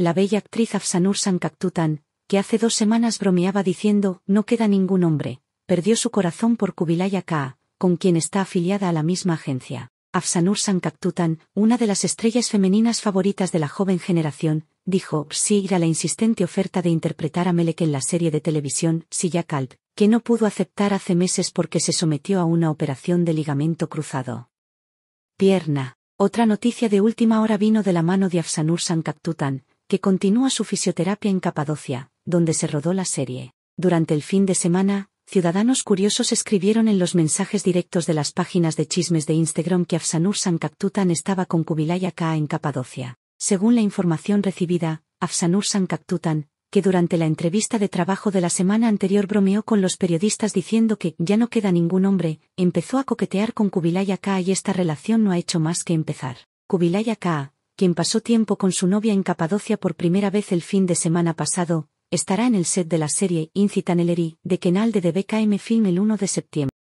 la bella actriz Afsanur Sankaktutan, que hace dos semanas bromeaba diciendo no queda ningún hombre, perdió su corazón por Kubilaya K, con quien está afiliada a la misma agencia. Afsanur Sankaktutan, una de las estrellas femeninas favoritas de la joven generación, dijo sí a la insistente oferta de interpretar a Melek en la serie de televisión Silla Kalb, que no pudo aceptar hace meses porque se sometió a una operación de ligamento cruzado. Pierna. Otra noticia de última hora vino de la mano de Afsanur Sankaktutan, que continúa su fisioterapia en Capadocia, donde se rodó la serie. Durante el fin de semana, ciudadanos curiosos escribieron en los mensajes directos de las páginas de chismes de Instagram que Afsanur Sankaktutan estaba con Kubilaya K en Capadocia. Según la información recibida, Afsanur Sankaktutan, que durante la entrevista de trabajo de la semana anterior bromeó con los periodistas diciendo que ya no queda ningún hombre, empezó a coquetear con Kubilaya K y esta relación no ha hecho más que empezar. Kubilaya K, quien pasó tiempo con su novia en Capadocia por primera vez el fin de semana pasado, estará en el set de la serie Incitanellery de Kenalde de BKM Film el 1 de septiembre.